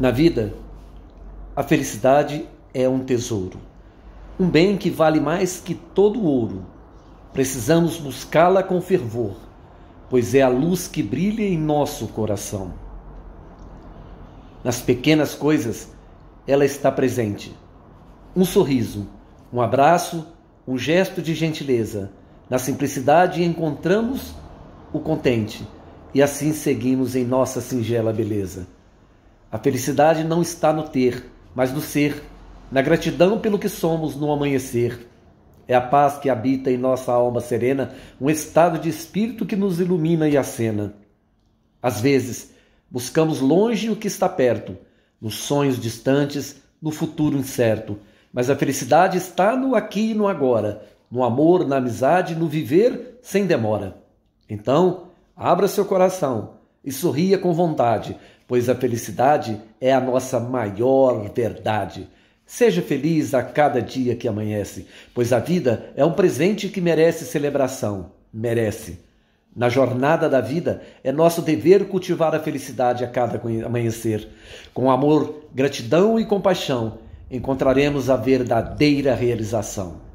Na vida, a felicidade é um tesouro, um bem que vale mais que todo o ouro. Precisamos buscá-la com fervor, pois é a luz que brilha em nosso coração. Nas pequenas coisas, ela está presente. Um sorriso, um abraço, um gesto de gentileza. Na simplicidade encontramos o contente e assim seguimos em nossa singela beleza. A felicidade não está no ter, mas no ser, na gratidão pelo que somos no amanhecer. É a paz que habita em nossa alma serena, um estado de espírito que nos ilumina e acena. Às vezes, buscamos longe o que está perto, nos sonhos distantes, no futuro incerto, mas a felicidade está no aqui e no agora, no amor, na amizade, no viver sem demora. Então, abra seu coração e sorria com vontade, pois a felicidade é a nossa maior verdade. Seja feliz a cada dia que amanhece, pois a vida é um presente que merece celebração, merece. Na jornada da vida, é nosso dever cultivar a felicidade a cada amanhecer. Com amor, gratidão e compaixão, encontraremos a verdadeira realização.